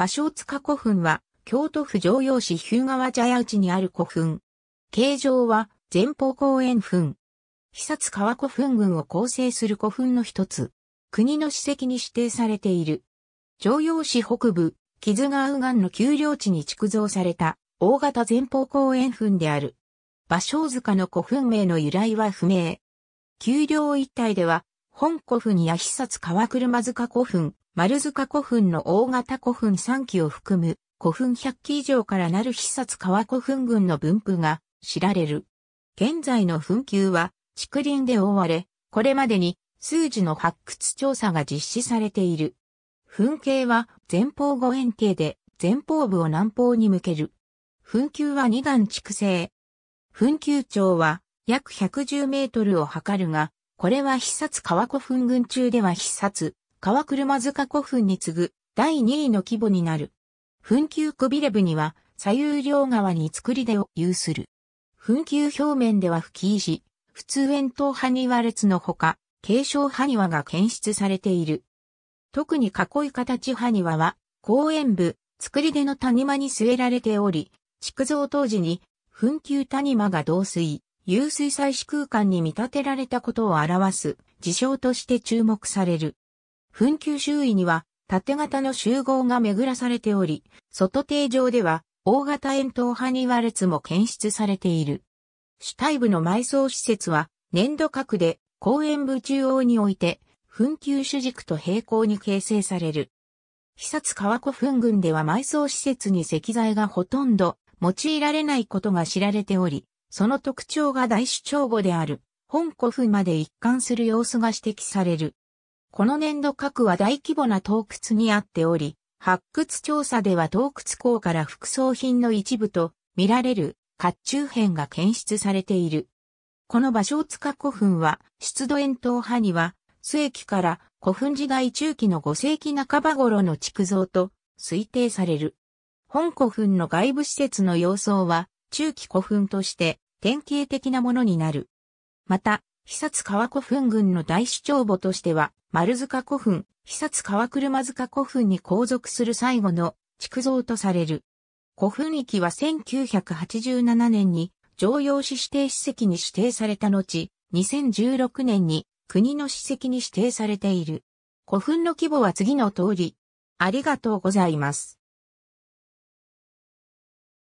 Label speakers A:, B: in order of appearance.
A: 芭蕉塚古墳は、京都府城陽市日向川茶屋内にある古墳。形状は、前方後円墳。久津川古墳群を構成する古墳の一つ。国の史跡に指定されている。城陽市北部、木津川右岸の丘陵地に築造された、大型前方後円墳である。芭蕉塚の古墳名の由来は不明。丘陵一帯では、本古墳や久津川車塚古墳、丸塚古墳の大型古墳3基を含む古墳100基以上からなる必殺川古墳群の分布が知られる。現在の墳丘は竹林で覆われ、これまでに数字の発掘調査が実施されている。墳形は前方五円形で前方部を南方に向ける。墳丘は二段築成。墳丘長は約110メートルを測るが、これは必殺川古墳群中では必殺川車塚古墳に次ぐ第2位の規模になる。墳丘クビレブには左右両側に作り出を有する。墳丘表面では吹石、普通円筒埴輪列のほか、継承埴輪が検出されている。特に囲い形埴輪は、公園部、作り出の谷間に据えられており、築造当時に、墳丘谷間が導水、有水採取空間に見立てられたことを表す、事象として注目される。墳丘周囲には縦型の集合が巡らされており、外定上では大型円筒派庭列も検出されている。主体部の埋葬施設は粘土核で公園部中央において墳丘主軸と平行に形成される。久津川古墳群では埋葬施設に石材がほとんど用いられないことが知られており、その特徴が大主張語である本古墳まで一貫する様子が指摘される。この年度核は大規模な洞窟にあっており、発掘調査では洞窟港から副葬品の一部と見られる甲冑片が検出されている。この場所塚古墳は、出土円筒派には、末期から古墳時代中期の5世紀半ば頃の築造と推定される。本古墳の外部施設の様相は、中期古墳として典型的なものになる。また、久津川古墳群の大主張墓としては、丸塚古墳、久津川車塚古墳に後続する最後の築造とされる。古墳域は1987年に常用紙指定史跡に指定された後、2016年に国の史跡に指定されている。古墳の規模は次の通り。ありがとうございます。